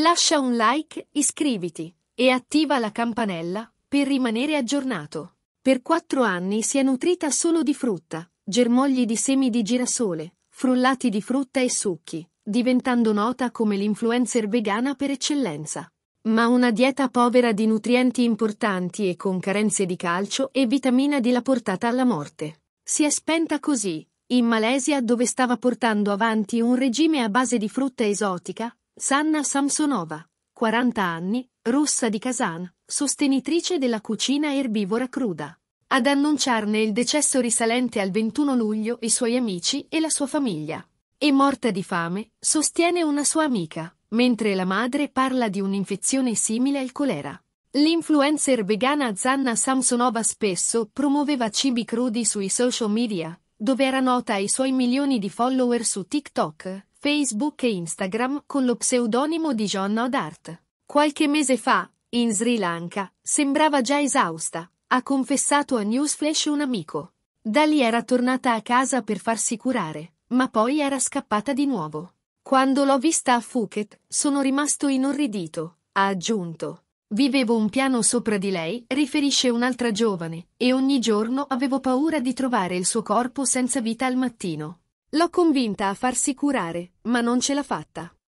Lascia un like, iscriviti e attiva la campanella per rimanere aggiornato. Per quattro anni si è nutrita solo di frutta, germogli di semi di girasole, frullati di frutta e succhi, diventando nota come l'influencer vegana per eccellenza. Ma una dieta povera di nutrienti importanti e con carenze di calcio e vitamina D l'ha portata alla morte. Si è spenta così, in Malesia dove stava portando avanti un regime a base di frutta esotica, Sanna Samsonova, 40 anni, russa di Kazan, sostenitrice della cucina erbivora cruda. Ad annunciarne il decesso risalente al 21 luglio i suoi amici e la sua famiglia. È morta di fame, sostiene una sua amica, mentre la madre parla di un'infezione simile al colera. L'influencer vegana Zanna Samsonova spesso promuoveva cibi crudi sui social media, dove era nota ai suoi milioni di follower su TikTok. Facebook e Instagram con lo pseudonimo di John Odart. Qualche mese fa, in Sri Lanka, sembrava già esausta, ha confessato a Newsflash un amico. Da lì era tornata a casa per farsi curare, ma poi era scappata di nuovo. Quando l'ho vista a Phuket, sono rimasto inorridito, ha aggiunto. Vivevo un piano sopra di lei, riferisce un'altra giovane, e ogni giorno avevo paura di trovare il suo corpo senza vita al mattino. L'ho convinta a farsi curare, ma non ce l'ha fatta.